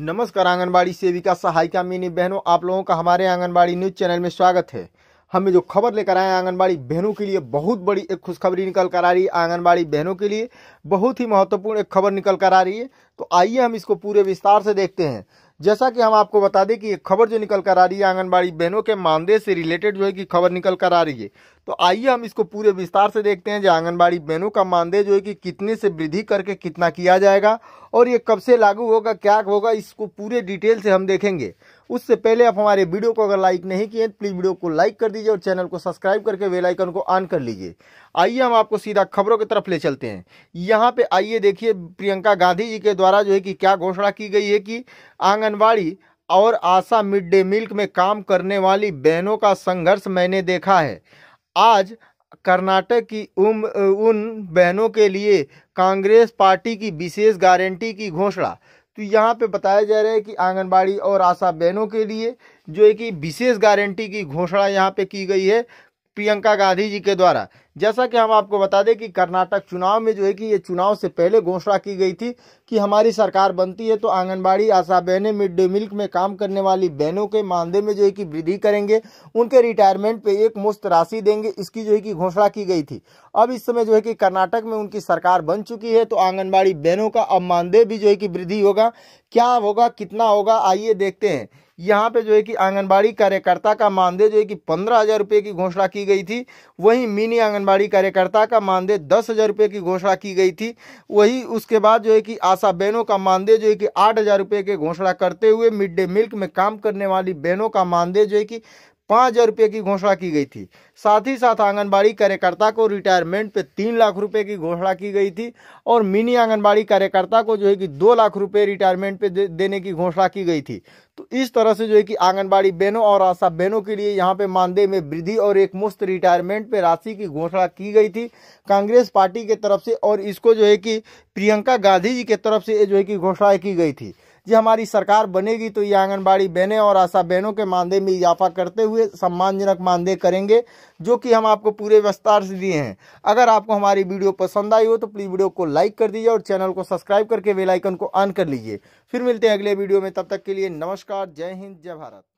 नमस्कार आंगनबाड़ी सेविका सहायिका मिनी बहनों आप लोगों का हमारे आंगनबाड़ी न्यूज चैनल में स्वागत है हमें जो खबर लेकर आए आंगनबाड़ी बहनों के लिए बहुत बड़ी एक खुशखबरी निकल कर आ रही है आंगनबाड़ी बहनों के लिए बहुत ही महत्वपूर्ण एक खबर निकल कर आ रही है तो आइए हम इसको पूरे विस्तार से देखते हैं जैसा कि हम आपको बता दें कि खबर जो निकल कर आ रही है आंगनबाड़ी बहनों के मानदेय से रिलेटेड जो है कि खबर निकल कर आ रही है तो आइए हम इसको पूरे विस्तार से देखते हैं जो आंगनबाड़ी बहनों का मानदेय जो है कि कितने से वृद्धि करके कितना किया जाएगा और ये कब से लागू होगा क्या होगा इसको पूरे डिटेल से हम देखेंगे उससे पहले आप हमारे वीडियो को अगर लाइक नहीं किए तो प्लीज़ वीडियो को लाइक कर दीजिए और चैनल को सब्सक्राइब करके वेलाइकन को ऑन कर लीजिए आइए हम आपको सीधा खबरों की तरफ ले चलते हैं यहाँ पे आइए देखिए प्रियंका गांधी जी के द्वारा जो है कि क्या घोषणा की गई है कि आंगनवाड़ी और आशा मिड डे मिल्क में काम करने वाली बहनों का संघर्ष मैंने देखा है आज कर्नाटक की उम उन बहनों के लिए कांग्रेस पार्टी की विशेष गारंटी की घोषणा तो यहाँ पे बताया जा रहा है कि आंगनबाड़ी और आशा बहनों के लिए जो है कि विशेष गारंटी की घोषणा यहाँ पे की गई है प्रियंका गांधी जी के द्वारा जैसा कि हम आपको बता दें कि कर्नाटक चुनाव में जो है कि ये चुनाव से पहले घोषणा की गई थी कि हमारी सरकार बनती है तो आंगनबाड़ी आशा बहनें मिड डे मिल्क में काम करने वाली बहनों के मानदेय में जो है कि वृद्धि करेंगे उनके रिटायरमेंट पे एक मुफ्त राशि देंगे इसकी जो है कि घोषणा की गई थी अब इस समय जो है कि कर्नाटक में उनकी सरकार बन चुकी है तो आंगनबाड़ी बहनों का अब मानदेय भी जो है कि वृद्धि होगा क्या होगा कितना होगा आइए देखते हैं यहाँ पे जो है कि आंगनबाड़ी कार्यकर्ता का मानदेय जो है कि पंद्रह हजार रुपये की घोषणा की गई थी वहीं मिनी आंगन आंगनबाड़ी कार्यकर्ता का मानदेय दस हज़ार रुपये की घोषणा की गई थी वही उसके बाद जो है कि आशा बहनों का मानदेय जो है कि आठ हज़ार रुपये की घोषणा करते हुए मिड डे मिल्क में काम करने वाली बहनों का मानदेय जो है कि पाँच हजार रुपये की घोषणा की गई थी साथ ही साथ आंगनबाड़ी कार्यकर्ता को रिटायरमेंट पे तीन लाख रुपए की घोषणा की गई थी और मिनी आंगनबाड़ी कार्यकर्ता को जो है कि दो लाख रुपए रिटायरमेंट पे दे, देने की घोषणा की गई थी तो इस तरह से जो है कि आंगनबाड़ी बहनों और आशा बहनों के लिए यहाँ पे मानदेय में वृद्धि और एक मुफ्त रिटायरमेंट पे राशि की घोषणा की गई थी कांग्रेस पार्टी के तरफ से और इसको जो है कि प्रियंका गांधी जी के तरफ से जो है कि घोषणा की गई थी जी हमारी सरकार बनेगी तो ये आंगनबाड़ी बहनें और आशा बहनों के मानदेय में इजाफा करते हुए सम्मानजनक मानदेय करेंगे जो कि हम आपको पूरे विस्तार से दिए हैं अगर आपको हमारी वीडियो पसंद आई हो तो प्लीज़ वीडियो को लाइक कर दीजिए और चैनल को सब्सक्राइब करके वेलाइकन को ऑन कर लीजिए फिर मिलते हैं अगले वीडियो में तब तक के लिए नमस्कार जय हिंद जय भारत